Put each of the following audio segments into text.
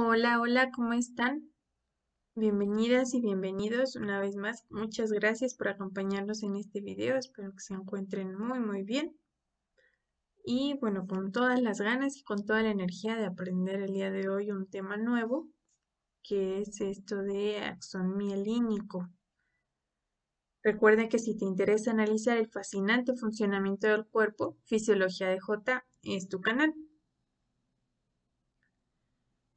Hola, hola, ¿cómo están? Bienvenidas y bienvenidos una vez más. Muchas gracias por acompañarnos en este video. Espero que se encuentren muy, muy bien. Y bueno, con todas las ganas y con toda la energía de aprender el día de hoy un tema nuevo, que es esto de axón mielínico. Recuerda que si te interesa analizar el fascinante funcionamiento del cuerpo, Fisiología de J es tu canal.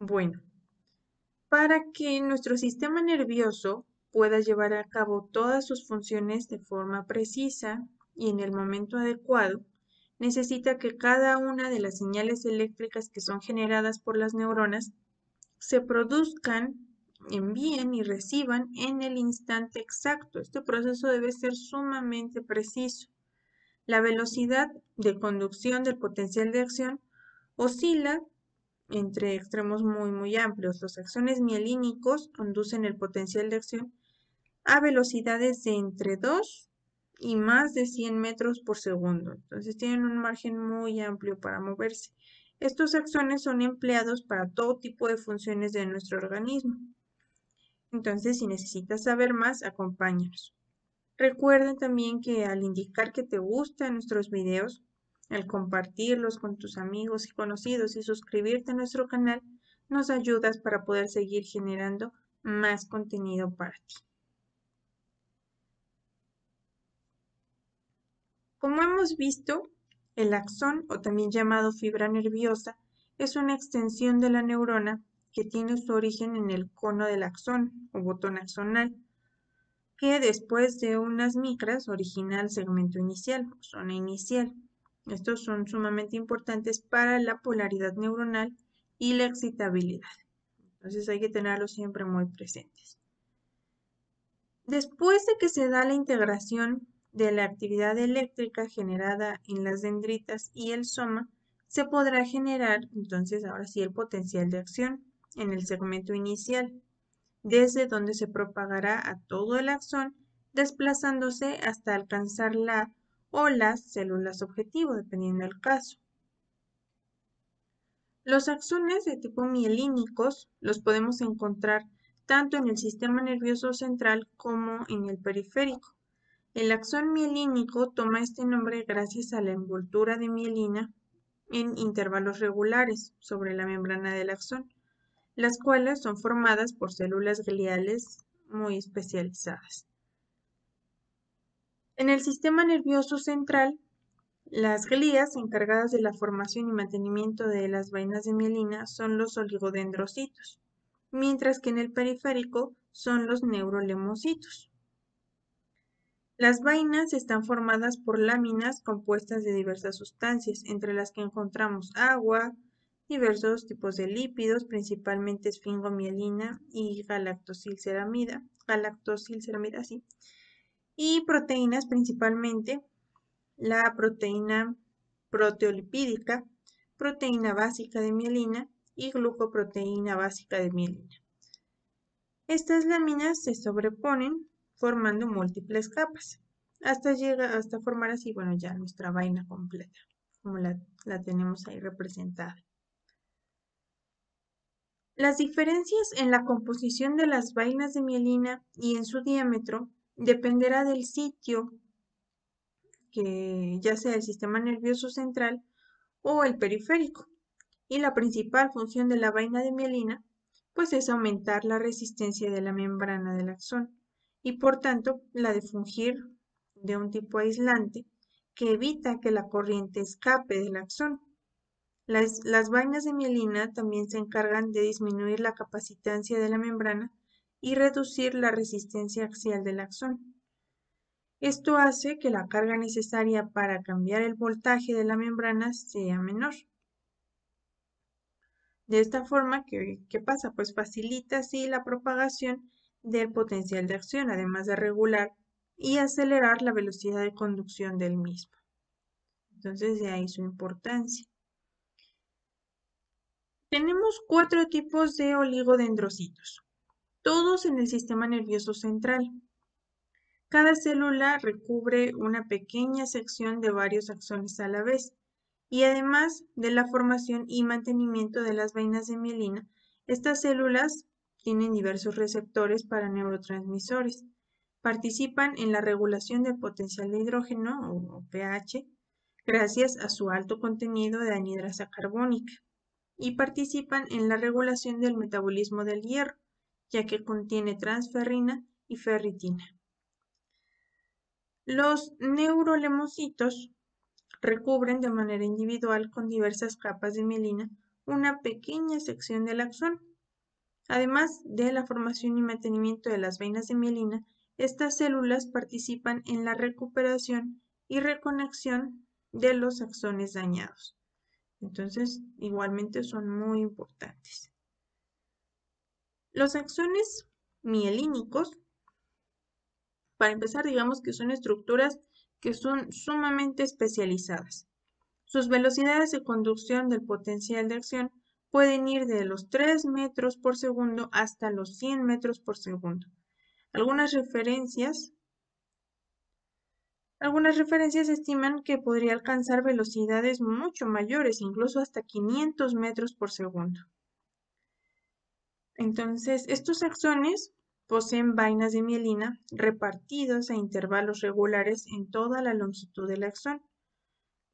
Bueno, para que nuestro sistema nervioso pueda llevar a cabo todas sus funciones de forma precisa y en el momento adecuado, necesita que cada una de las señales eléctricas que son generadas por las neuronas se produzcan, envíen y reciban en el instante exacto. Este proceso debe ser sumamente preciso. La velocidad de conducción del potencial de acción oscila entre extremos muy muy amplios. Los axones mielínicos conducen el potencial de acción a velocidades de entre 2 y más de 100 metros por segundo. Entonces tienen un margen muy amplio para moverse. Estos axones son empleados para todo tipo de funciones de nuestro organismo. Entonces, si necesitas saber más, acompáñanos. Recuerden también que al indicar que te gustan nuestros videos, el compartirlos con tus amigos y conocidos y suscribirte a nuestro canal nos ayudas para poder seguir generando más contenido para ti. Como hemos visto, el axón, o también llamado fibra nerviosa, es una extensión de la neurona que tiene su origen en el cono del axón o botón axonal, que después de unas micras origina el segmento inicial o zona inicial, estos son sumamente importantes para la polaridad neuronal y la excitabilidad. Entonces hay que tenerlos siempre muy presentes. Después de que se da la integración de la actividad eléctrica generada en las dendritas y el soma, se podrá generar entonces ahora sí el potencial de acción en el segmento inicial, desde donde se propagará a todo el axón desplazándose hasta alcanzar la o las células objetivo, dependiendo del caso. Los axones de tipo mielínicos los podemos encontrar tanto en el sistema nervioso central como en el periférico. El axón mielínico toma este nombre gracias a la envoltura de mielina en intervalos regulares sobre la membrana del axón, las cuales son formadas por células gliales muy especializadas. En el sistema nervioso central, las glías encargadas de la formación y mantenimiento de las vainas de mielina son los oligodendrocitos, mientras que en el periférico son los neurolemocitos. Las vainas están formadas por láminas compuestas de diversas sustancias, entre las que encontramos agua, diversos tipos de lípidos, principalmente esfingomielina y galactosilceramida, galactosilceramida, y proteínas principalmente la proteína proteolipídica, proteína básica de mielina y glucoproteína básica de mielina. Estas láminas se sobreponen formando múltiples capas hasta, llega, hasta formar así, bueno, ya nuestra vaina completa, como la tenemos ahí representada. Las diferencias en la composición de las vainas de mielina y en su diámetro Dependerá del sitio, que ya sea el sistema nervioso central o el periférico. Y la principal función de la vaina de mielina, pues es aumentar la resistencia de la membrana del axón y por tanto la de fungir de un tipo aislante que evita que la corriente escape del axón. Las, las, vainas de mielina también se encargan de disminuir la capacitancia de la membrana y reducir la resistencia axial del axón. Esto hace que la carga necesaria para cambiar el voltaje de la membrana sea menor. De esta forma, ¿qué, pasa? Pues facilita así la propagación del potencial de acción, además de regular y acelerar la velocidad de conducción del mismo. Entonces, de ahí su importancia. Tenemos cuatro tipos de oligodendrocitos todos en el sistema nervioso central. Cada célula recubre una pequeña sección de varios axones a la vez, y además de la formación y mantenimiento de las vainas de mielina, estas células tienen diversos receptores para neurotransmisores. Participan en la regulación del potencial de hidrógeno o pH gracias a su alto contenido de anhidrasa carbónica y participan en la regulación del metabolismo del hierro ya que contiene transferrina y ferritina. Los neurolemositos recubren de manera individual con diversas capas de mielina una pequeña sección del axón. Además de la formación y mantenimiento de las venas de mielina, estas células participan en la recuperación y reconexión de los axones dañados. Entonces, igualmente son muy importantes. Los axones mielínicos, para empezar, digamos que son estructuras que son sumamente especializadas. Sus velocidades de conducción del potencial de acción pueden ir de los 3 metros por segundo hasta los 100 metros por segundo. Algunas referencias, algunas referencias estiman que podría alcanzar velocidades mucho mayores, incluso hasta 500 metros por segundo. Entonces, estos axones poseen vainas de mielina repartidos a intervalos regulares en toda la longitud del axón.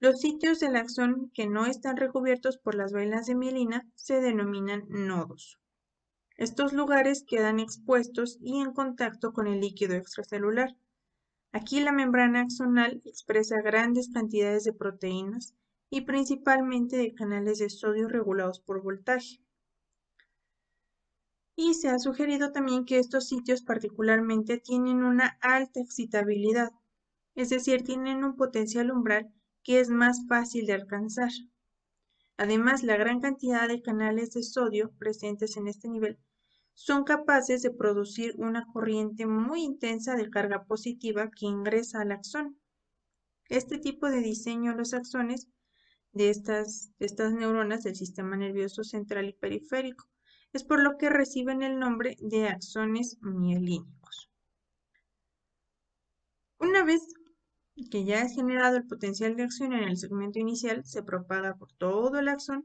Los sitios del axón que no están recubiertos por las vainas de mielina se denominan nodos. Estos lugares quedan expuestos y en contacto con el líquido extracelular. Aquí la membrana axonal expresa grandes cantidades de proteínas y principalmente de canales de sodio regulados por voltaje. Y se ha sugerido también que estos sitios particularmente tienen una alta excitabilidad, es decir, tienen un potencial umbral que es más fácil de alcanzar. Además, la gran cantidad de canales de sodio presentes en este nivel son capaces de producir una corriente muy intensa de carga positiva que ingresa al axón. Este tipo de diseño de los axones de estas, de estas neuronas del sistema nervioso central y periférico es por lo que reciben el nombre de axones mielínicos. Una vez que ya es generado el potencial de acción en el segmento inicial, se propaga por todo el axón.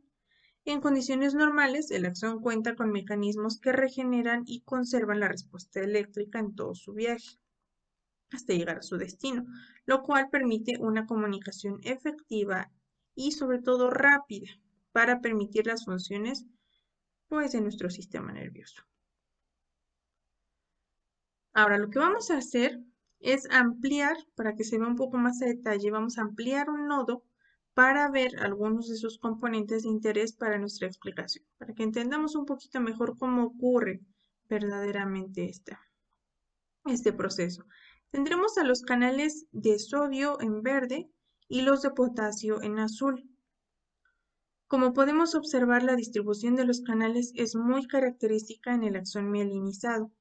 En condiciones normales, el axón cuenta con mecanismos que regeneran y conservan la respuesta eléctrica en todo su viaje hasta llegar a su destino, lo cual permite una comunicación efectiva y sobre todo rápida para permitir las funciones pues de nuestro sistema nervioso. Ahora lo que vamos a hacer es ampliar, para que se vea un poco más a detalle, vamos a ampliar un nodo para ver algunos de sus componentes de interés para nuestra explicación, para que entendamos un poquito mejor cómo ocurre verdaderamente este proceso. Tendremos a los canales de sodio en verde y los de potasio en azul. Como podemos observar, la distribución de los canales es muy característica en el axón mielinizado.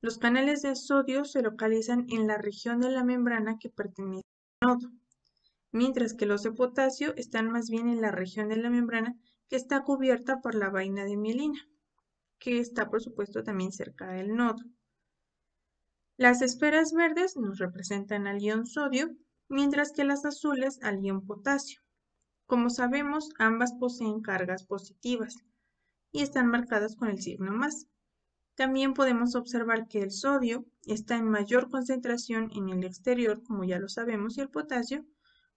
Los canales de sodio se localizan en la región de la membrana que pertenece al nodo, mientras que los de potasio están más bien en la región de la membrana que está cubierta por la vaina de mielina, que está por supuesto también cerca del nodo. Las esferas verdes nos representan al ion sodio, mientras que las azules al ion potasio. Como sabemos, ambas poseen cargas positivas y están marcadas con el signo más. También podemos observar que el sodio está en mayor concentración en el exterior, como ya lo sabemos, y el potasio,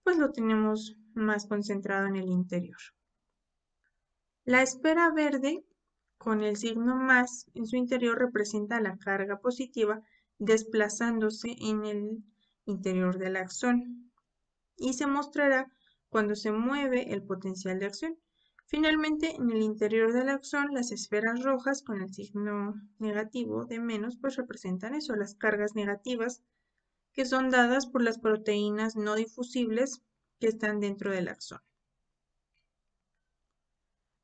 pues lo tenemos más concentrado en el interior. La esfera verde con el signo más en su interior representa la carga positiva desplazándose en el interior del axón y se mostrará cuando se mueve el potencial de acción. Finalmente, en el interior del axón, las esferas rojas con el signo negativo de menos, pues representan eso, las cargas negativas que son dadas por las proteínas no difusibles que están dentro del axón.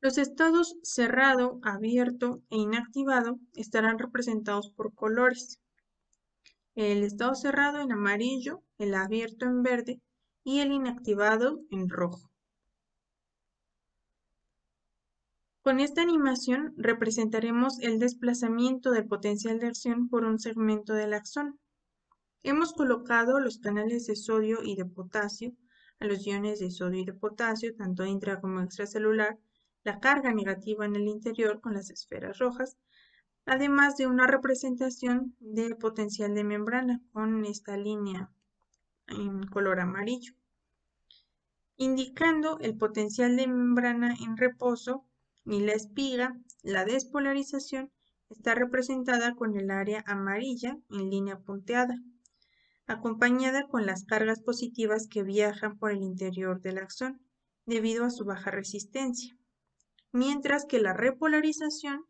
Los estados cerrado, abierto e inactivado estarán representados por colores. El estado cerrado en amarillo, el abierto en verde y el inactivado en rojo. Con esta animación representaremos el desplazamiento del potencial de acción por un segmento del axón. Hemos colocado los canales de sodio y de potasio a los iones de sodio y de potasio, tanto intra como extracelular, la carga negativa en el interior con las esferas rojas, además de una representación de potencial de membrana con esta línea en color amarillo, indicando el potencial de membrana en reposo y la espiga, la despolarización, está representada con el área amarilla en línea punteada, acompañada con las cargas positivas que viajan por el interior del axón debido a su baja resistencia, mientras que la repolarización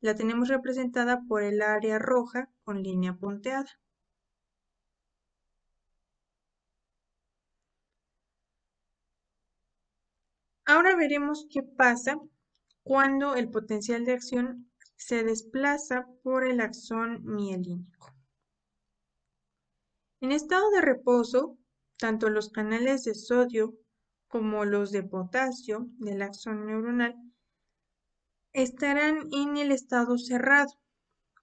la tenemos representada por el área roja con línea punteada. Ahora veremos qué pasa cuando el potencial de acción se desplaza por el axón mielínico. En estado de reposo, tanto los canales de sodio como los de potasio del axón neuronal estarán en el estado cerrado.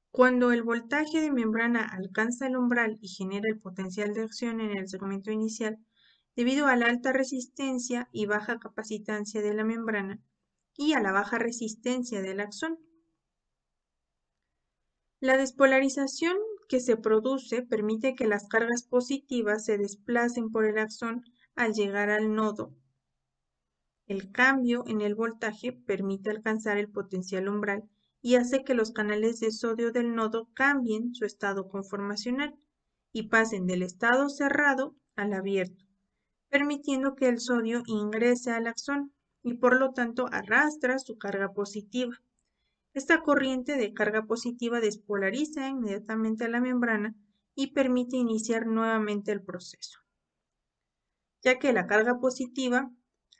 Cuando el voltaje de membrana alcanza el umbral y genera el potencial de acción en el segmento inicial, Debido a la alta resistencia y baja capacitancia de la membrana y a la baja resistencia del axón. La despolarización que se produce permite que las cargas positivas se desplacen por el axón al llegar al nodo. El cambio en el voltaje permite alcanzar el potencial umbral y hace que los canales de sodio del nodo cambien su estado conformacional y pasen del estado cerrado al abierto permitiendo que el sodio ingrese al axón y por lo tanto arrastra su carga positiva. Esta corriente de carga positiva despolariza inmediatamente a la membrana y permite iniciar nuevamente el proceso, ya que la carga positiva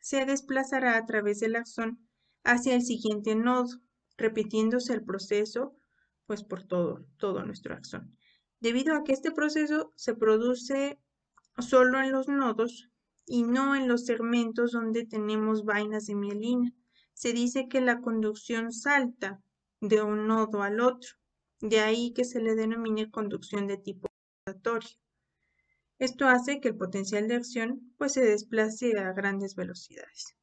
se desplazará a través del axón hacia el siguiente nodo, repitiéndose el proceso pues por todo, todo nuestro axón. Debido a que este proceso se produce solo en los nodos, y no en los segmentos donde tenemos vainas de mielina. Se dice que la conducción salta de un nodo al otro, de ahí que se le denomine conducción de tipo rotatorio. Esto hace que el potencial de acción pues, se desplace a grandes velocidades,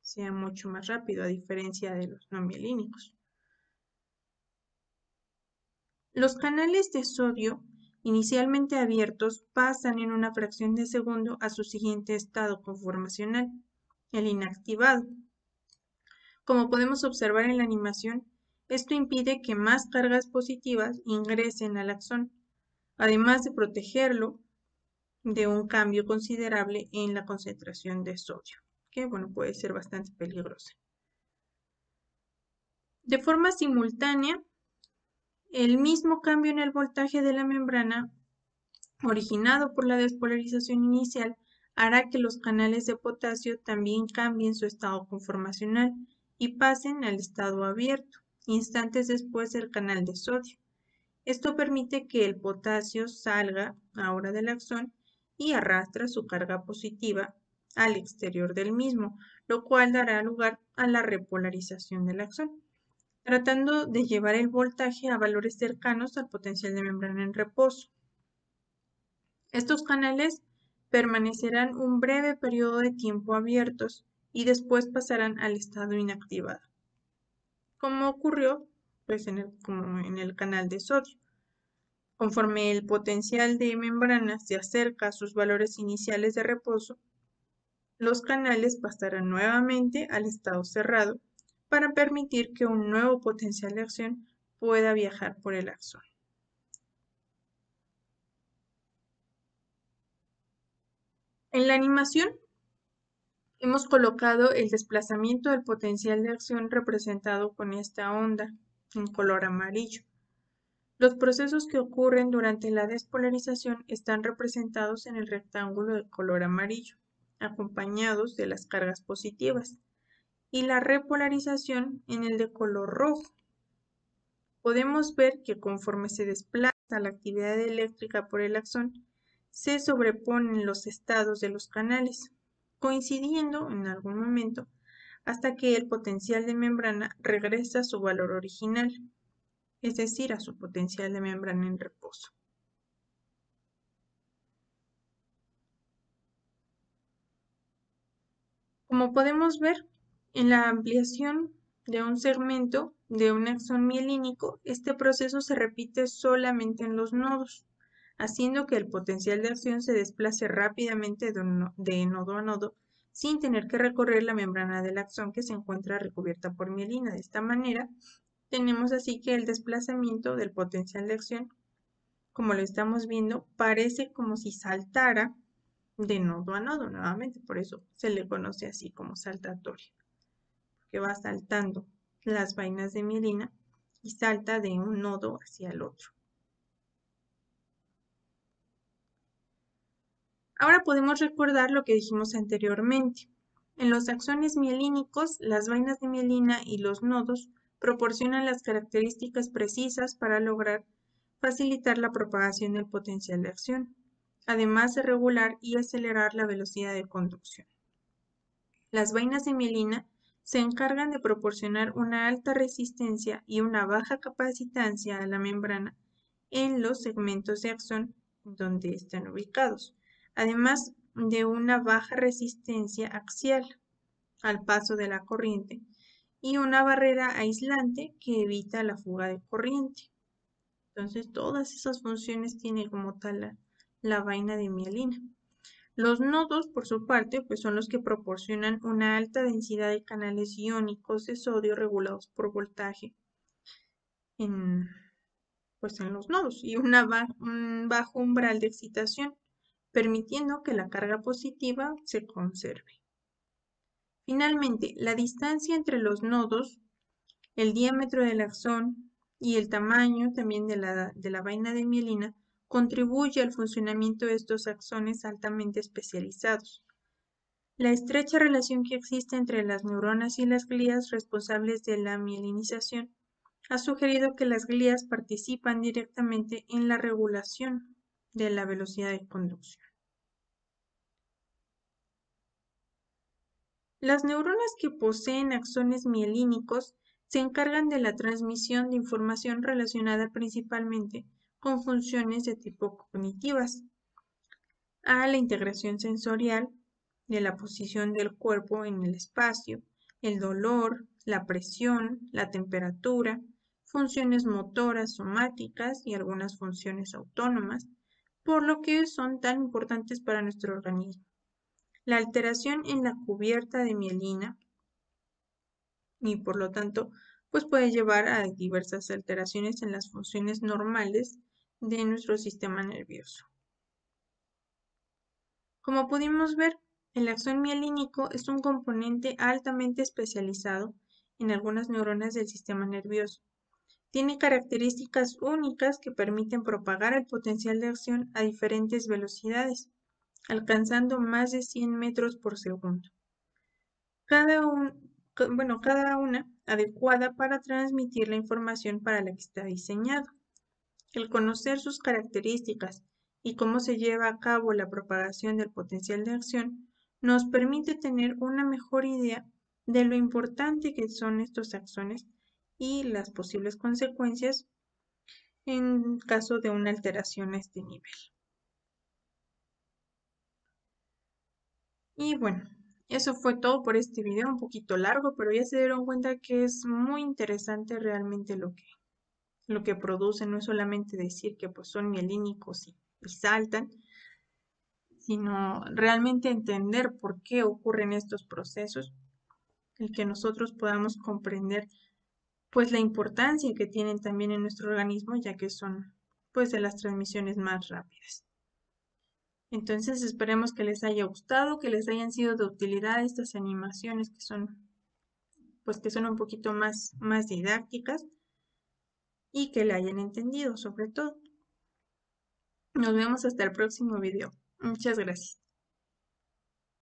sea mucho más rápido a diferencia de los no mielínicos. Los canales de sodio inicialmente abiertos pasan en una fracción de segundo a su siguiente estado conformacional, el inactivado. Como podemos observar en la animación, esto impide que más cargas positivas ingresen al axón, además de protegerlo de un cambio considerable en la concentración de sodio, que bueno, puede ser bastante peligrosa. De forma simultánea, el mismo cambio en el voltaje de la membrana, originado por la despolarización inicial, hará que los canales de potasio también cambien su estado conformacional y pasen al estado abierto, instantes después del canal de sodio. Esto permite que el potasio salga ahora del axón y arrastra su carga positiva al exterior del mismo, lo cual dará lugar a la repolarización del axón tratando de llevar el voltaje a valores cercanos al potencial de membrana en reposo. Estos canales permanecerán un breve periodo de tiempo abiertos y después pasarán al estado inactivado, como ocurrió pues, en, el, en el canal de sodio. Conforme el potencial de membrana se acerca a sus valores iniciales de reposo, los canales pasarán nuevamente al estado cerrado para permitir que un nuevo potencial de acción pueda viajar por el axón. En la animación hemos colocado el desplazamiento del potencial de acción representado con esta onda en color amarillo. Los procesos que ocurren durante la despolarización están representados en el rectángulo de color amarillo, acompañados de las cargas positivas y la repolarización en el de color rojo. Podemos ver que conforme se desplaza la actividad eléctrica por el axón, se sobreponen los estados de los canales, coincidiendo en algún momento hasta que el potencial de membrana regresa a su valor original, es decir, a su potencial de membrana en reposo. Como podemos ver, en la ampliación de un segmento de un axón mielínico, este proceso se repite solamente en los nodos, haciendo que el potencial de acción se desplace rápidamente de, nodo a nodo sin tener que recorrer la membrana del axón que se encuentra recubierta por mielina. De esta manera, tenemos así que el desplazamiento del potencial de acción, como lo estamos viendo, parece como si saltara de nodo a nodo nuevamente, por eso se le conoce así como saltatorio que va saltando las vainas de mielina y salta de un nodo hacia el otro. Ahora podemos recordar lo que dijimos anteriormente. En los axones mielínicos, las vainas de mielina y los nodos proporcionan las características precisas para lograr facilitar la propagación del potencial de acción, además de regular y acelerar la velocidad de conducción. Las vainas de mielina se encargan de proporcionar una alta resistencia y una baja capacitancia a la membrana en los segmentos de axón donde están ubicados, además de una baja resistencia axial al paso de la corriente y una barrera aislante que evita la fuga de corriente. Entonces todas esas funciones tiene como tal la, la vaina de mielina. Los nodos, por su parte, pues son los que proporcionan una alta densidad de canales iónicos de sodio regulados por voltaje en, pues en los nodos y una un bajo umbral de excitación, permitiendo que la carga positiva se conserve. Finalmente, la distancia entre los nodos, el diámetro del axón y el tamaño también de la vaina de mielina contribuye al funcionamiento de estos axones altamente especializados. La estrecha relación que existe entre las neuronas y las glías responsables de la mielinización ha sugerido que las glías participan directamente en la regulación de la velocidad de conducción. Las neuronas que poseen axones mielínicos se encargan de la transmisión de información relacionada principalmente con funciones de tipo cognitivas, a la integración sensorial de la posición del cuerpo en el espacio, el dolor, la presión, la temperatura, funciones motoras somáticas y algunas funciones autónomas, por lo que son tan importantes para nuestro organismo. La alteración en la cubierta de mielina y por lo tanto pues puede llevar a diversas alteraciones en las funciones normales de nuestro sistema nervioso. Como pudimos ver, el axón mielínico es un componente altamente especializado en algunas neuronas del sistema nervioso. Tiene características únicas que permiten propagar el potencial de acción a diferentes velocidades, alcanzando más de 100 metros por segundo. Cada, cada una adecuada para transmitir la información para la que está diseñado. El conocer sus características y cómo se lleva a cabo la propagación del potencial de acción nos permite tener una mejor idea de lo importante que son estos axones y las posibles consecuencias en caso de una alteración a este nivel. Y bueno, eso fue todo por este video, un poquito largo, pero ya se dieron cuenta que es muy interesante realmente lo que lo que producen no es solamente decir que pues, son mielínicos y, saltan, sino realmente entender por qué ocurren estos procesos, el que nosotros podamos comprender pues la importancia que tienen también en nuestro organismo, ya que son pues de las transmisiones más rápidas. Entonces esperemos que les haya gustado, que les hayan sido de utilidad estas animaciones que son pues que son un poquito más, más didácticas y que la hayan entendido sobre todo. Nos vemos hasta el próximo video. Muchas gracias.